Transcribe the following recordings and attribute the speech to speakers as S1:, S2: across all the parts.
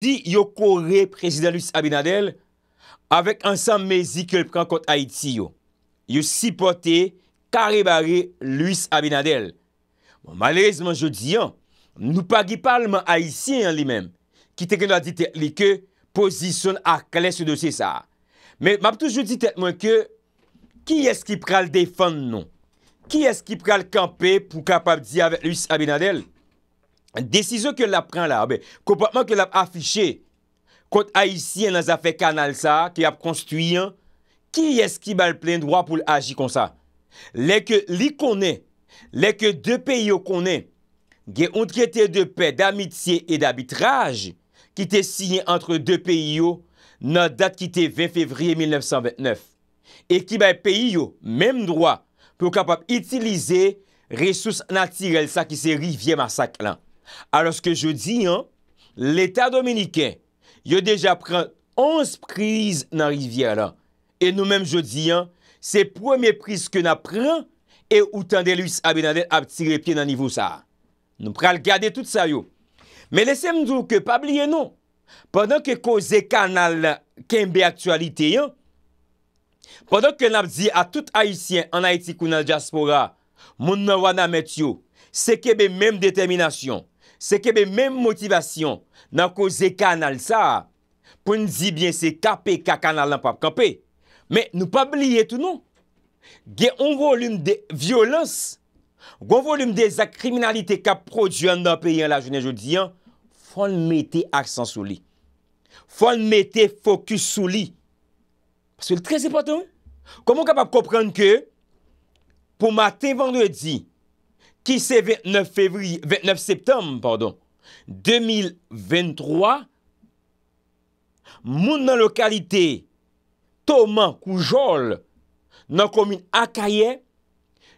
S1: Di yo kore prezident Louis Abinadel avèk ansan mezi ke l pran kont Haiti yo. Yo sipote karebare Louis Abinadel. Bon, Malerezman je di an, nou pagi parlman Haitien an li men, ki teken la dite li ke pozisyon ak lè se dosye sa. Me map tou je di tet mwen ke, ki eski pral defan nou? Ki eski pral kampe pou kapap di avèk Louis Abinadel? Desizo ke l ap pran la Kompatman ah ke l ap afiche Kont Aisyen nan zafek kanal sa Ki ap konstuyen Ki eski bal plen dwa pou l aji kon sa Lè ke li konen Lè ke de peyo konen Ge yon triyete de pe D'amitye e d'abitraj Ki te siyen antre de peyo Nan dat ki te 20 fevriye 1929 E ki bay peyo Mèm dwa pou kapap Itilize resous natirel Sa ki se rivye masak lan Alos ke jodi, l'Etat Dominiken yo deja pran 11 priz nan rivyer la. E nou menm jodi, se premi priz ke nan pran, e ou tan de luis abinade ap tire pi nan nivou sa. Nou pral gade tout sa yo. Men lese mdou ke pabliye nou. Pendan ke ko zeka nan kenbe aktualite yo, pendan ke nan ap di a tout Haitien an Haiti kou nan diaspora, moun nan wana met yo, se kebe menm determinasyon. Se kebe menm motivasyon nan ko ze kanal sa, pou n di bien se kape ka kanal nan pap kampe, men nou pap liye tou nou. Ge yon volume de vyolans, yon volume de zak kriminalite ka prodjouan nan peyi an la jounen joudiyan, fon mette aksan sou li. Fon mette fokus sou li. Paswe l trese patou. Komon kapap koprenn ke pou maten vendredi, ki se 29 septem, pardon, 2023, moun nan lokalite, Toman Kujol, nan komin Akaye,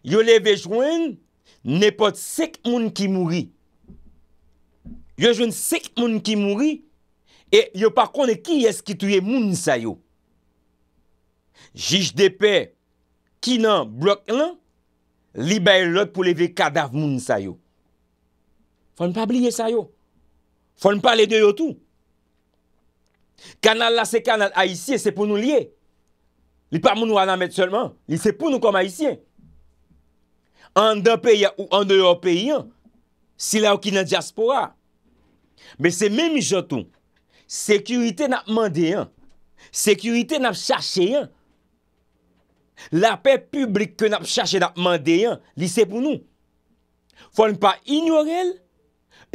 S1: yo leve jwen, nepot sek moun ki mouri. Yo jwen sek moun ki mouri, e yo pa konen ki eski tuye moun sayo. Jij depe, ki nan bloklan, Li baye lot pou leve kadaf moun sa yo. Fon pa bliye sa yo. Fon pa le deyo tou. Kanal la se kanal Aisyen se pou nou liye. Li pa moun wana met seman. Li se pou nou kom Aisyen. An de pe ya ou an de yo pe yon. Si la wakina diaspora. Be se men mi jotou. Sekyurite nap mande yon. Sekyurite nap chache yon. La pe publik ke nap chache nap mande yon, li se pou nou. Fon pa ignorel,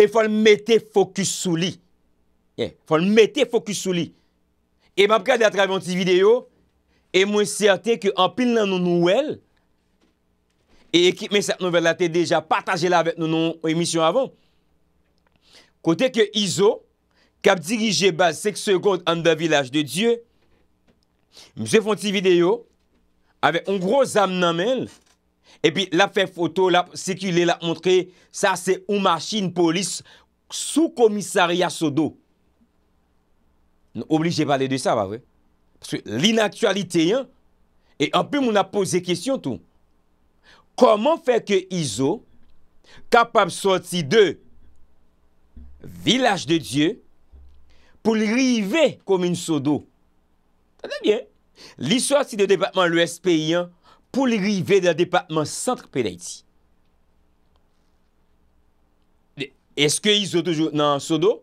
S1: e fon mette fokus sou li. Eh, fon mette fokus sou li. E map kade atreve yon ti videyo, e mwen sierte ke anpil nan nou nouel, e ekip men sat nouvelate deja pataje la vet nou nou emisyon avon. Kote ke Izo, kap dirije bas seks sekond an da vilaj de Diyo, mwen se fon ti videyo, Ave un gro zam namel E pi la fe foto la Se ki le la montre Sa se ou machine polis Sou komisaria sodo Oblige pale de sa va we L'inaktualite yon E anpil moun a pose kestyon tou Koman fe ke Iso Kapab sorti de Vilaj de Diyo Pou li rive Komine sodo Tade bien Li sou ati de depatman l'O.S.P.I. pou li rive de depatman centre P.D.A.T.I. Eske yi zo toujou nan sodo?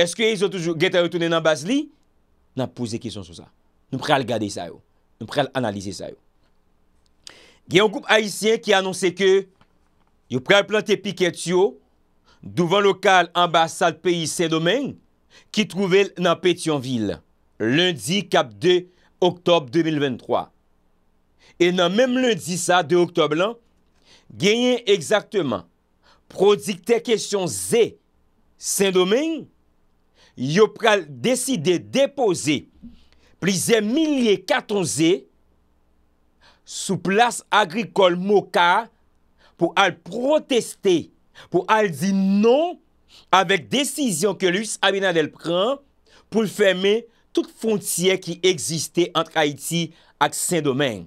S1: Eske yi zo toujou geta yotounen nan bas li? Nan pouze kison sou sa. Nou pral gade sa yo. Nou pral analize sa yo. Gen yon koup haisyen ki anonse ke yon pral plante piket yo douvan lokal ambasa l'P.I.S.D.O.M. ki trouvel nan Petionville. Lundi, Kap 2, Oktob 2023. E nan menm le di sa de Oktob lan, genyen ekzakteman prodikte kèsyon zè sèndomen, yo pral deside depose plize millie katon zè sou plas agrikol moka pou al proteste, pou al di non avèk desisyon ke lus Abinadel pran pou fèmè Tout frontier ki egziste antre Haïti ak Saint-Domingue.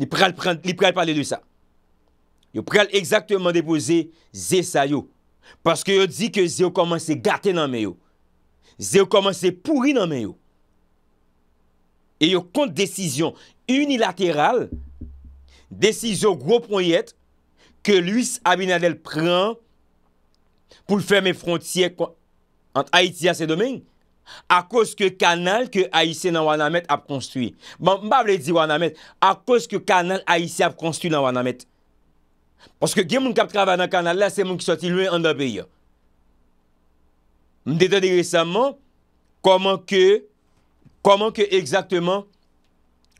S1: Li prel parle de sa. Yo prel exactement depose ze sa yo. Paske yo di ke ze yo komanse gate nan men yo. Ze yo komanse pouri nan men yo. E yo kont decizyon unilateral, decizyon gro pon yet, ke luis Abinadel pren pou fèmè frontier antre Haïti ak Saint-Domingue. akos ke kanal ke Aïsè nan Wanamèd ap konstruye. Mbap le di Wanamèd, akos ke kanal Aïsè ap konstruye nan Wanamèd. Poske gen moun kap travè nan kanal, la se moun ki soti lwen an dabè ya. Mdè dè dè gresèmman, koman ke, koman ke eksaktèman,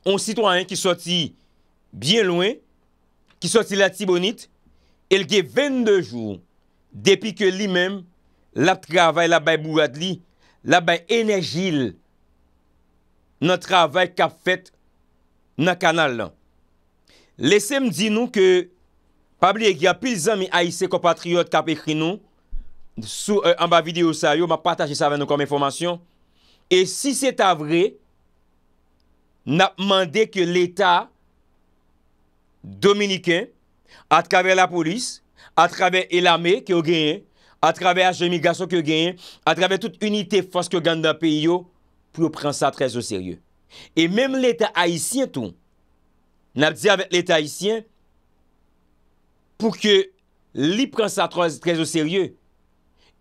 S1: on sitwaen ki soti bien lwen, ki soti la tibonit, el gen 22 joun, depi ke li mèm, la travè la baymouad li, La bay enerjil nan travay kap fet nan kanal lan. Lesem di nou ke pabliye ki apil zan mi aise ko patriot kap ekri nou, sou an euh, ba video sa yo, ma pataje sa ven nou kon me informasyon. E si se ta vre, na mande ke l'Etat dominiken, atkave la polis, atkave elame ki ou genye, a travè a jemi gaso ke gen, a travè tout unité foske gande da peyo, pou yo pren sa trez o seryè. Et mèm l'état haïtien tou, nabdi avè l'état haïtien, pou ke li pren sa trez o seryè,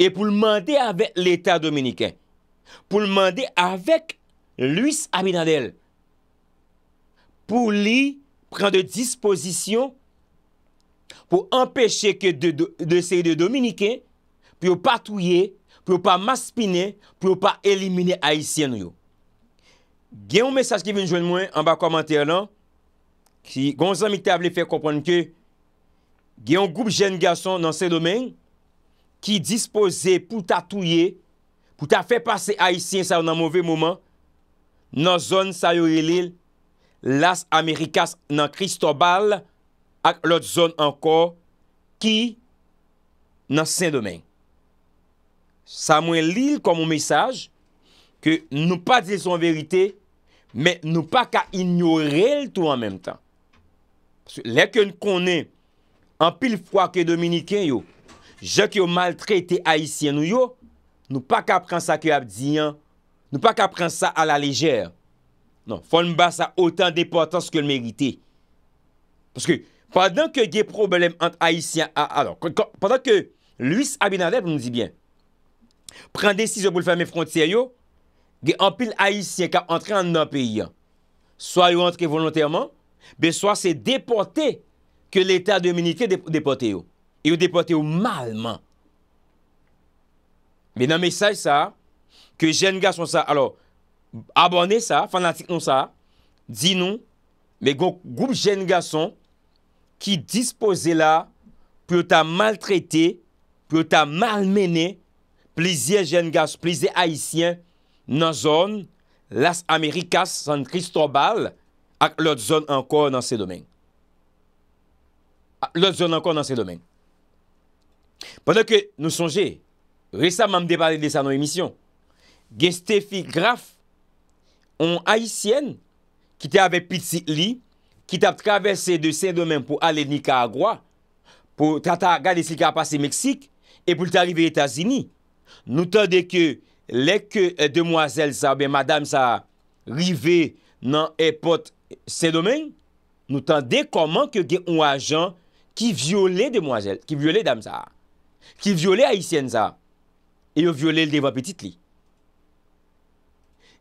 S1: et pou l'mande avè l'état dominikè, pou l'mande avè l'huys Aminadel, pou li pren de disposisyon, pou empèche ke de seryè de dominikè, pou yo pa touye, pou yo pa maspine, pou yo pa elimine haisyen yo. Gen yon mesaj ki vin jwen mwen, an ba komantè lan, ki gon zan mi te avle fè kompran ke, gen yon goup jen gason nan se domen, ki dispose pou ta touye, pou ta fè pase haisyen sa yo nan mouve mouman, nan zon sa yo elil, las Amerikas nan Kristobal, ak lot zon anko, ki nan se domen. Sa mwen li l komon mesaj ke nou pa di son verite men nou pa ka ignorel tou an menm tan. Lè ke nou konen an pil fwa ke Dominiken yo jè ki yo maltrete Haitien nou yo, nou pa ka pran sa ki yo ap diyan, nou pa ka pran sa ala lejer. Non, fon mba sa otan depotans ke l merite. Paske padan ke ge problem ant Haitien padan ke Louis Abinadèp nou di bien Pren desis yo pou l'ferme frontier yo, ge anpil aisyen ka antre an nan peyi an. So a yo antre volontèrman, be so a se depote ke l'Etat Dominikè depote yo. Yo depote yo malman. Ben nan mesaj sa, ke jen gason sa, abone sa, fanatik non sa, di nou, me gounk goup jen gason, ki dispose la, pou yo ta maltrete, pou yo ta malmene, pleziye jen gas, pleziye haisyen nan zon las Amerikas san Christobal ak lot zon ankon nan se domen. Ak lot zon ankon nan se domen. Pendan ke nou sonje, resaman mdebade de sa nou emisyon, gen stefi graf on haisyen ki te ave pit si li, ki te ap travese de se domen pou ale ni Karagwa, pou ta ta gade si ka pase Meksik, e pou te arrive Etasini, Nou tende ke leke eh, demwazel sa be madam sa rive nan epot se domen, nou tende koman ke gen ou a jan ki viole demwazel, ki viole dam sa, ki viole haisyen sa, e yo viole l devapetit li.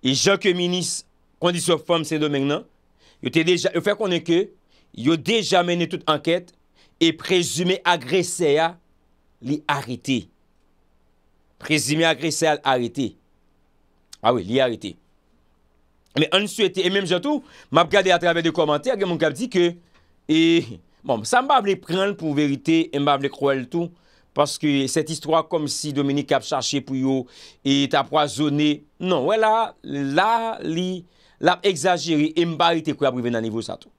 S1: E jan ke minis kondisyon fom se domen nan, yo te deja, yo fe konen ke, yo deja mene tout anket, e prezume agrese ya li haritey. Prezime agresè al arete. A ah we, li arete. Me answete, e mem jato, map gade a trabe de komantè, gen moun kap di ke, e, bon, sa mba ble pren l pou verite, mba ble kroel tout, paske set istwa kom si Dominique ap chache pou yo, e ta proazone, non, wè la, la li, la ap exagere, mba li te kwa breve nan nivou sa tout.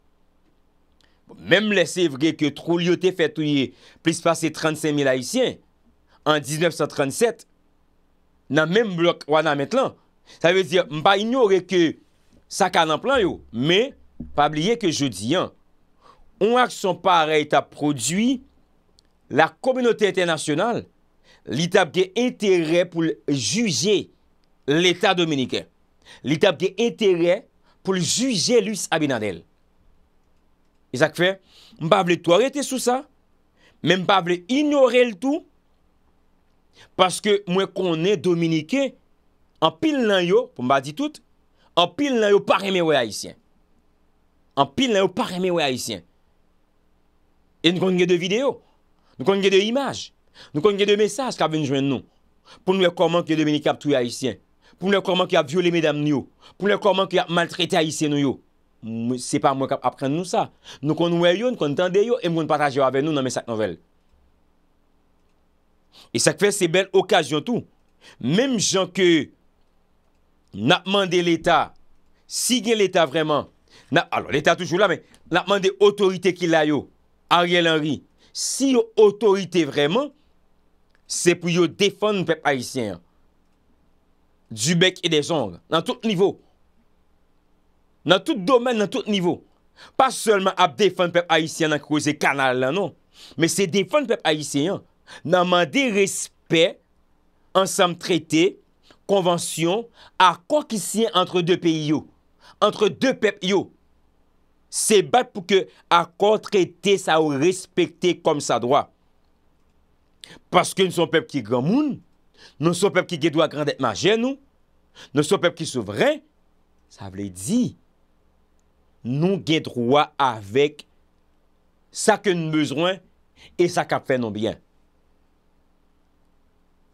S1: Mem le se vre ke tro li yo te fet ou ye, plis pase 35 mil haisyen, an 1937, nan menm blok wana met lan. Sa vezi, mpa ignore ke sa ka nan plan yo, me pabliye ke jodi an, on ak son pare et a prodwi la kominote etenasyonal li tabke etere pou juje l'etat dominike. Li tabke etere pou juje lus abinadel. E sak fe, mpa ble to arete sou sa, menm pa ble ignore l'tou Paske mwen konen Dominike An pil nan yo An pil nan yo pa reme wè Haitien An pil nan yo pa reme wè Haitien E nou konen gen de video Nou konen gen de imaj Nou konen gen de mesaj Kap venjwen nou Ponen gen konen gen Dominike ap tou ya Haitien Ponen gen konen gen ya viole medam yo Ponen gen konen gen ya maltrete Haitien nou yo Se pa mwen kap apren nou sa Nou konen wè yo, nou konen tende yo E mwen konen patraje yo avè nou nan mesaj nouvel E sa kfe se bel okaj yon tou Mem jan ke Nap mande l'Etat Si gen l'Etat vreman Alors l'Etat toujou la men Nap mande otorite ki la yo Ariel Henry Si yo otorite vreman Se pou yo defon pep Haitien Dubek e de zong Nan tout nivo Nan tout domen nan tout nivo Pas solman ap defon pep Haitien Nan kweze kanal la non Men se defon pep Haitien nanman de respet ansam trete konwansyon akor ki siyen entre de peyo entre de pep yo se bat pou ke akor trete sa ou respekte kom sa dwa paske nou son pep ki gamoun nou son pep ki gedwa grandet majen nou nou son pep ki souvren sa vle di nou gedwa avek sa ke nou bezwen e sa ka fe nonbyen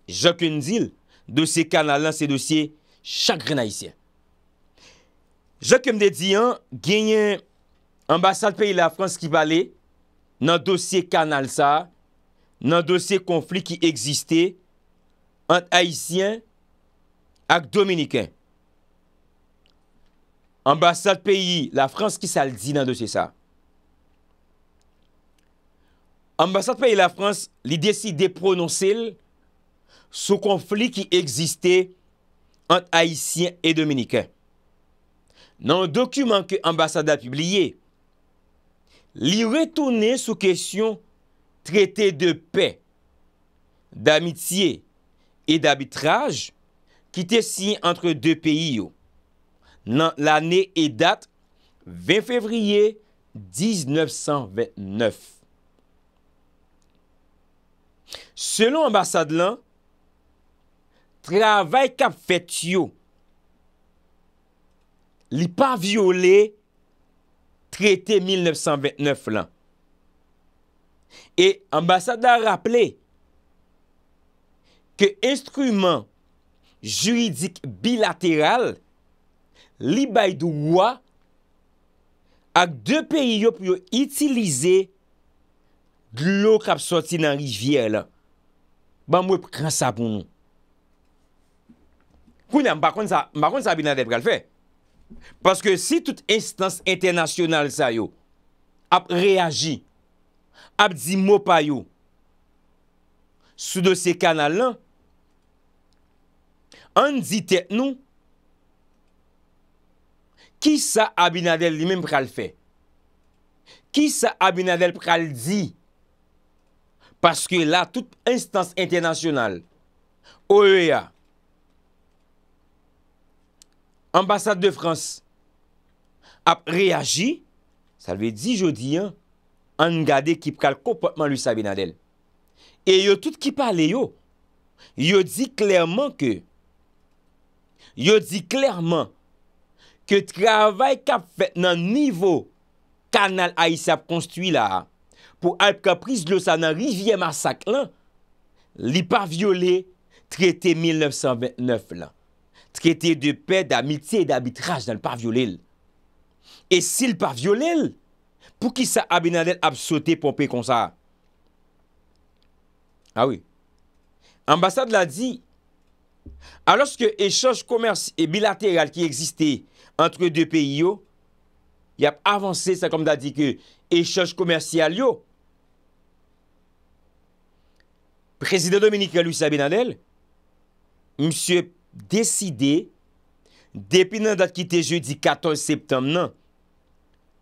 S1: Jok m de dil dosye kanal lan se dosye chakren haisyen. Jok m de diyan genyen ambasade peyi la Frans ki vali nan dosye kanal sa, nan dosye konflik ki egziste ant haisyen ak dominiken. Ambasade peyi la Frans ki sal di nan dosye sa. Ambasade peyi la Frans li desi deprononsil konflik. sou konflik ki egziste ant Aisyen et Dominiken. Nan an dokumen ke ambassade a pibliye, li retoune sou kesyon traite de pe, d'amitie et d'abitrage ki te si entre deux pays yo. Nan l'année et date, 20 février 1929. Selon ambassade lan, travay kap fet yo, li pa viole trete 1929 lan. E ambasada raple ke instrument juridik bilateral li bay do wwa ak de peri yo pou yo itilize glou kap soti nan rivye la. Ban mwen pran sa pou nou. Mbakon sa Abinadel pral fè? Paske si tout instance internasyonal sa yo, ap reagi, ap di mopa yo, sou dosi kanal lan, an di tet nou, ki sa Abinadel li men pral fè? Ki sa Abinadel pral di? Paske la tout instance internasyonal, oye ya, ambasade de Frans ap reagi, sa lwe di jodi an, an gade ki pral kopotman lwisa binadel. E yo tout ki pale yo, yo di klerman ke, yo di klerman, ke travay kap fet nan nivou kanal a yisa ap konstwi la, pou alp kapriz lwisa nan rivye masak lan, li pa viole trete 1929 lan. qui était de paix, d'amitié et d'arbitrage dans le pas violé. Et s'il pas violé, pour qui ça Abinadel a sauté payer comme ça? Ah oui. L'ambassade l'a dit, alors que échange commerce et bilatéral qui existait entre deux pays, il a avancé, ça comme dit que échange commercial, yo. président dominicain Luis Abinadel, monsieur Deside, depi nan dat ki te jeudi 14 septem nan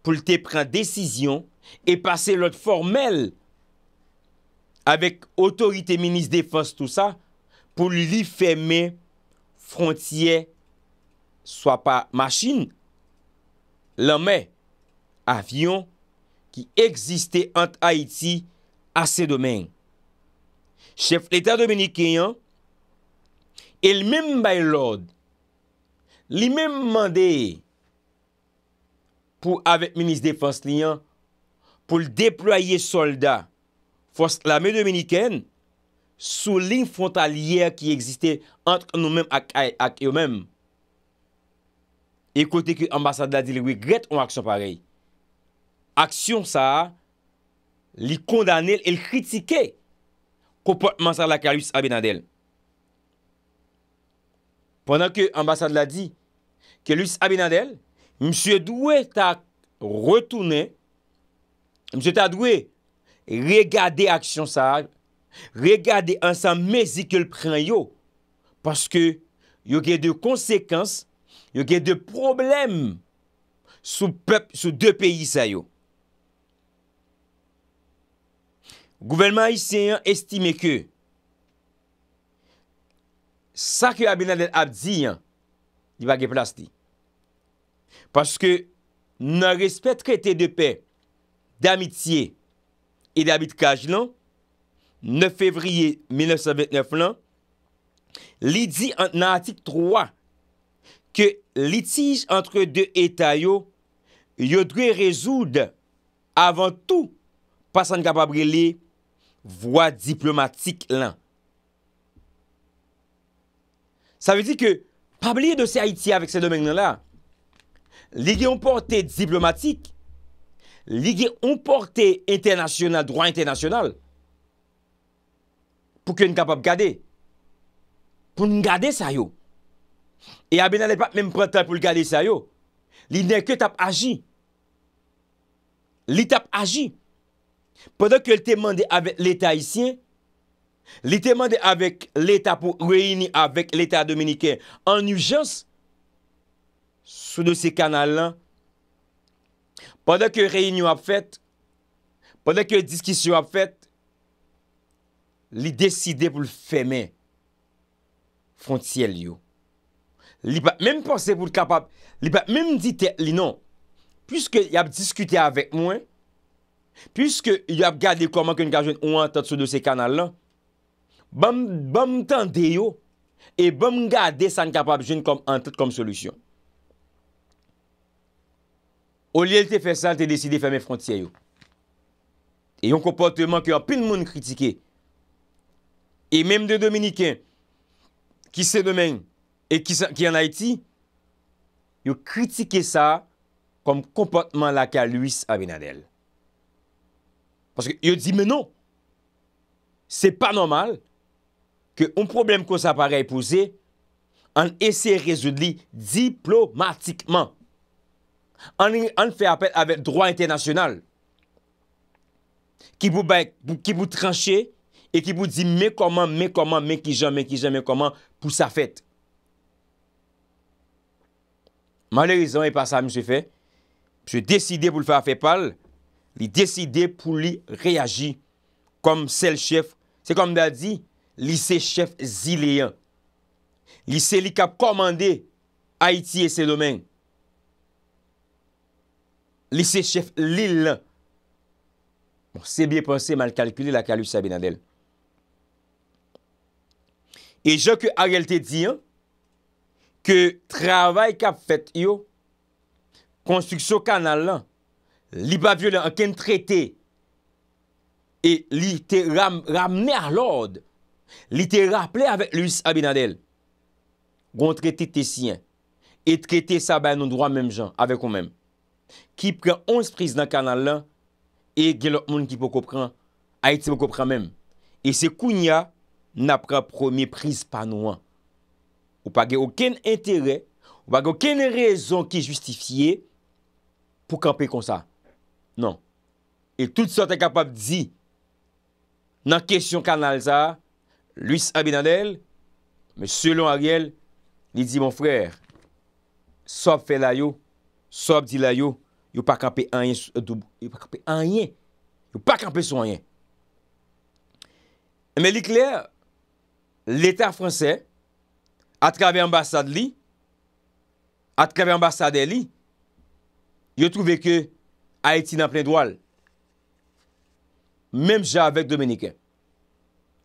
S1: pou te pren desisyon e pase lot formel avek otorite minis defans tout sa pou li ferme frontye swa pa machin lanme avyon ki egziste ant Haiti a se domen Chef l'Etat dominikeyan El menm baylod, li menm mande pou avek menis defans liyan pou l deploye soldat fos la men dominiken sou lin frontalier ki egziste antre nou menm ak yo menm. Ekote ki ambasade la di li wigret ou aksyon parey. Aksyon sa li kondane el, el kritike koportman sa la karis abe nan del. Pendan ke ambasade la di, ke luis Abinadel, msye dwe ta retounen, msye ta dwe regade aksyon sa, regade ansan mezi ke l pren yo, paske yo ge de konsekans, yo ge de problem, sou de peyi sa yo. Gouvernment isen estime ke, sa ki yo abina den abdi yon, di wak e plasti. Paske nan respet krete de pe, d'amitye, e d'abit kaj lan, 9 fevriye 1929 lan, li di nan atik 3, ke litij entre de etay yo, yo dre rezoud, avan tou, pasan kapabri li, vwa diplomatik lan. Sa vezi ke, pabliye de se Haitia vek se domen nan la, li gen yon porté diplomatik, li gen yon porté international, droit international, pou ke yon kapap gade, pou yon gade sayo. E abe nan e pat menm prate pou yon gade sayo. Li nen ke tap aji. Li tap aji. Podan ke yon te mande abe l'Etat Haitien, Li temande avek l'Etat pou reyni avek l'Etat Dominiken An ujans Sou dosi kanal lan Padak yo reyni yo ap fet Padak yo diskisyon yo ap fet Li deside pou l'feme Frontiel yo Li pa mèm pense pou l'kapab Li pa mèm dite li non Piske yo ap diskute avek mwen Piske yo ap gade koman kon gajwen Ou an tat sou dosi kanal lan bom tan de yo, e bom nga de san kapab jen kom an tet kom solusyon. O li el te fe san, te deside fèmè frontiyen yo. E yon komportman ki yo apil moun kritike, e mèm de Dominikè, ki se domèng, e ki an Haiti, yo kritike sa, kom komportman la ka Louis Abinadel. Non, Paske yo di menon, se pa nomal, ke oum problem ko sa parel pouze, an ese rezou li diplomatikman, an fe apet avet drwa internasyonal, ki pou tranche, e ki pou di, me koman, me koman, me ki jan, me ki jan, me koman, pou sa fet. Malerison, e pa sa mi se fe, se deside pou le fe apet pal, li deside pou li reagi, kom sel chef, se kom da di, Li se chef zileyan. Li se li kap komande Haiti e bon, et se domen. Li se chef li lan. Se biye pense mal kalkule la kalou sa binadel. E jok yo a realte diyan ke travay kap fet yo konstruksyon kanal lan li pa vyo lan aken trete e li te ramne al lorde Li te rapple avek luis abinadel. Gon trete te siyen. E trete sa bay nou drwa menm jan. Avek ou menm. Ki pren 11 prise nan kanal lan. E gelok moun ki pou kopren. A eti pou kopren menm. E se kounya. Na pren premier prise pa nou an. Ou pa ge oken entere. Ou pa ge oken rezon ki justifiye. Pou kanpe kon sa. Non. E tout sa te kapap di. Nan kesyon kanal sa. Louis Abinadel, mais selon Ariel, il dit, mon frère, sape fait la yo, sape dit la yo, yo pa kampe en yin, yo pa kampe son en yin. Mais il est clair, l'état français, a travers l'ambassade li, a travers l'ambassade li, yo trouvait que Haïti n'a plein d'oile, même j'avais que Dominique.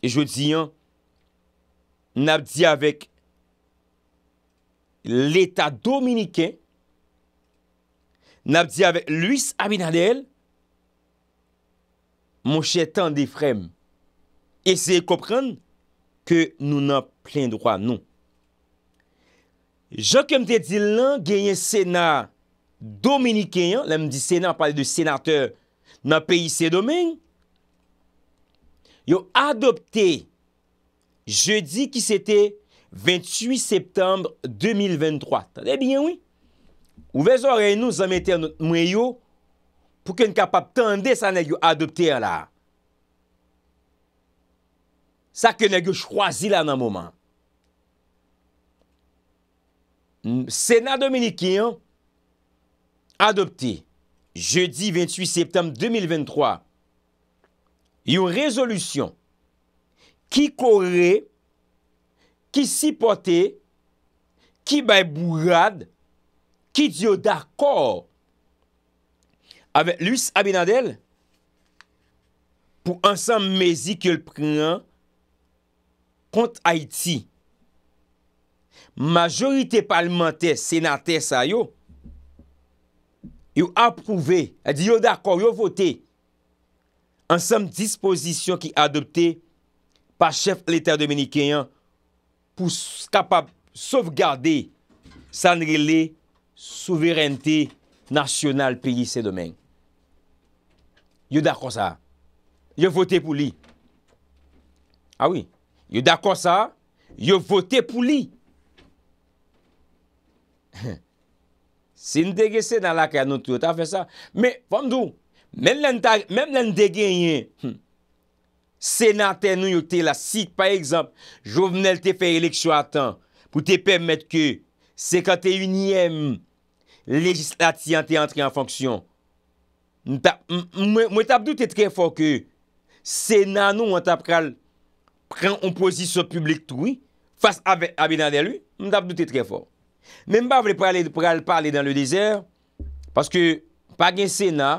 S1: Et je dis, yon, Nap di avèk l'Etat Dominikè. Nap di avèk l'Uis Abinadel. Mon chè tan defrem. Ese yè koprenn ke nou nan plen drwa. Non. Jok yè mte di lan genyen Senat Dominikè. Lan mdi Senat, palè de Senatè nan peyi se domen. Yo adopte... Jeudi ki sete 28 septembre 2023. Tade bien oui. Ou vezor rey nou zamete anot mwe yo pou ken kapap tende sa nan yo adopte an la. Sa ken nan yo chwazi la nan moman. Senat Dominikian adopte jeudi 28 septembre 2023 yon rezolusyon Ki kore, ki sipote, ki bay bourade, ki diyo d'akor avè luis Abinadel pou ansam Mezi ki yo l'pren kont Aiti. Majorite parlementè, senatè sa yo, yo aprouve, yo d'akor, yo vote ansam disposisyon ki adopte pa chef l'État dominikéen pou kapab sauvegarde san grile souverènte nasyonal piye se domèng. Yo d'akon sa. Yo vote pou li. Awi. Ah Yo d'akon sa. Yo vote pou li. Sin degye se nan la kè anotou, ta fè sa. Men, fondou, men len degye yè, Sena ten nou yo te la sik. Par ekzamp, jovenel te fe eleksyon atan pou te pemet ke 51e legislati an te antre an fonksyon. Mwen tap doute te tre fok ke sena nou an tap pral pran on posisyon publik tou fas abe nan der lui. Mwen tap doute te tre fok. Men mba vle pral parle dan le dezer paske pa gen sena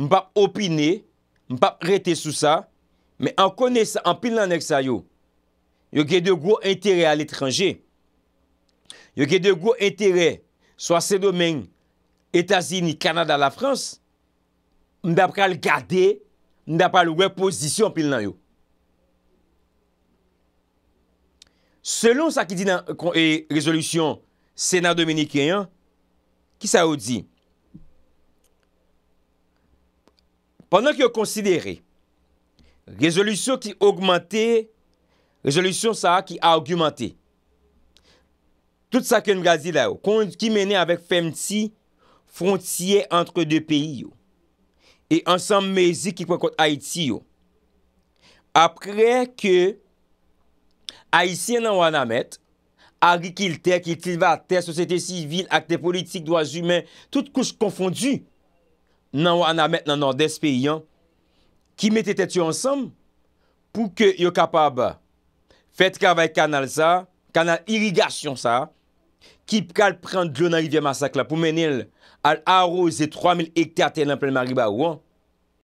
S1: mba opine mba prete sou sa Men an kone sa, an pil nan ek sa yo, yo ge de gro interè al etranje, yo ge de gro interè swa se domen Etasini, Kanada, la Frans, mdap kal gade, mdap kal reposisyon pil nan yo. Selon sa ki di nan rezolusyon Sena Dominikian, ki sa yo di? Pendan ki yo konsidere, Rezolusyon ki augmente, rezolusyon sa ki augumente. Tout sa ken Brazil la yo, ki mene avek femti frontye entre de peyi yo. E ansam mezi ki kon kont Haiti yo. Apre ke Haitien nan Wanamet, agri kilte, kilte vate, sosete sivil, akte politik, doaz humen, tout kous konfondu nan Wanamet nan Nordeste peyi yo, Ki mette tetyo ansam pou ke yo kapab fèt kavay kanal sa, kanal irigasyon sa, ki pral pran dlo nan rivye masak la pou menel al haro ze 3000 hektar ten la plen mari ba ou an.